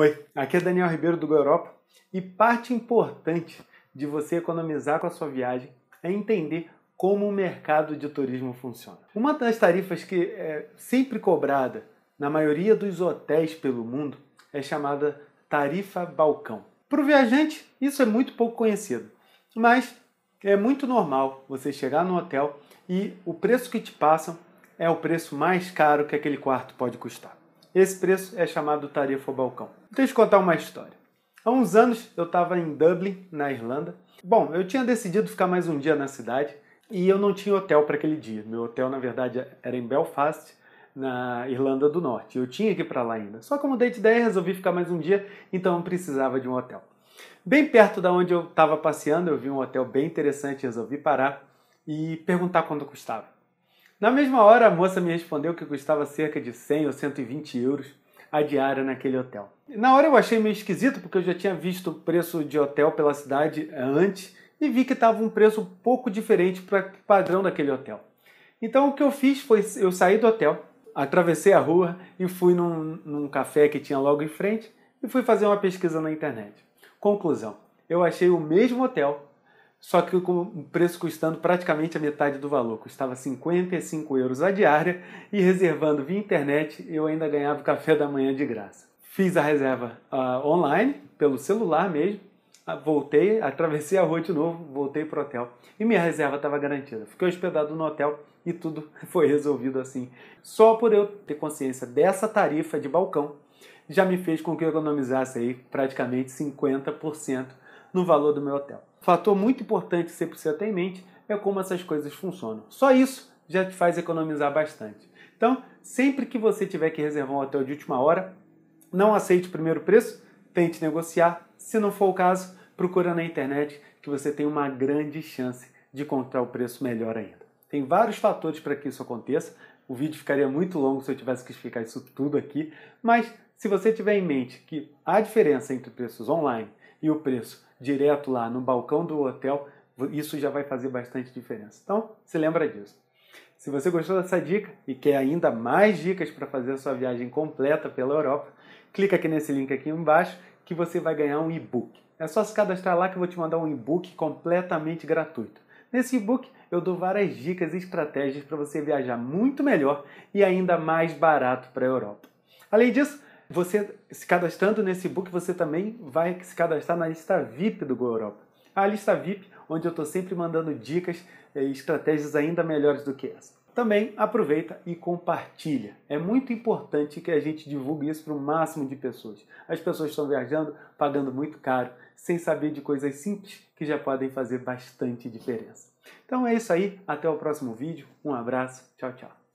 Oi, aqui é Daniel Ribeiro do Go Europa e parte importante de você economizar com a sua viagem é entender como o mercado de turismo funciona. Uma das tarifas que é sempre cobrada na maioria dos hotéis pelo mundo é chamada tarifa balcão. Para o viajante, isso é muito pouco conhecido, mas é muito normal você chegar no hotel e o preço que te passam é o preço mais caro que aquele quarto pode custar. Esse preço é chamado tarifa ao balcão. Deixa eu contar uma história. Há uns anos eu estava em Dublin, na Irlanda. Bom, eu tinha decidido ficar mais um dia na cidade e eu não tinha hotel para aquele dia. Meu hotel, na verdade, era em Belfast, na Irlanda do Norte. Eu tinha que ir para lá ainda. Só que eu mudei de ideia, resolvi ficar mais um dia, então eu precisava de um hotel. Bem perto da onde eu estava passeando, eu vi um hotel bem interessante, resolvi parar e perguntar quanto custava. Na mesma hora, a moça me respondeu que custava cerca de 100 ou 120 euros a diária naquele hotel. Na hora eu achei meio esquisito, porque eu já tinha visto o preço de hotel pela cidade eh, antes e vi que estava um preço pouco diferente para o padrão daquele hotel. Então o que eu fiz foi, eu saí do hotel, atravessei a rua e fui num, num café que tinha logo em frente e fui fazer uma pesquisa na internet. Conclusão, eu achei o mesmo hotel só que com um preço custando praticamente a metade do valor, custava 55 euros a diária e reservando via internet eu ainda ganhava o café da manhã de graça. Fiz a reserva uh, online, pelo celular mesmo, ah, voltei, atravessei a rua de novo, voltei para o hotel e minha reserva estava garantida. Fiquei hospedado no hotel e tudo foi resolvido assim. Só por eu ter consciência dessa tarifa de balcão já me fez com que eu economizasse aí praticamente 50% no valor do meu hotel. Fator muito importante que você precisa ter em mente é como essas coisas funcionam. Só isso já te faz economizar bastante. Então, sempre que você tiver que reservar um hotel de última hora, não aceite o primeiro preço, tente negociar. Se não for o caso, procura na internet que você tem uma grande chance de encontrar o preço melhor ainda. Tem vários fatores para que isso aconteça. O vídeo ficaria muito longo se eu tivesse que explicar isso tudo aqui, mas se você tiver em mente que há diferença entre preços online e o preço direto lá no balcão do hotel, isso já vai fazer bastante diferença. Então, se lembra disso. Se você gostou dessa dica e quer ainda mais dicas para fazer a sua viagem completa pela Europa, clica aqui nesse link aqui embaixo que você vai ganhar um e-book. É só se cadastrar lá que eu vou te mandar um e-book completamente gratuito. Nesse e-book eu dou várias dicas e estratégias para você viajar muito melhor e ainda mais barato para a Europa. Além disso, você se cadastrando nesse book, você também vai se cadastrar na lista VIP do Go Europa. A lista VIP, onde eu estou sempre mandando dicas eh, e estratégias ainda melhores do que essa. Também aproveita e compartilha. É muito importante que a gente divulgue isso para o máximo de pessoas. As pessoas estão viajando pagando muito caro, sem saber de coisas simples que já podem fazer bastante diferença. Então é isso aí, até o próximo vídeo. Um abraço, tchau, tchau.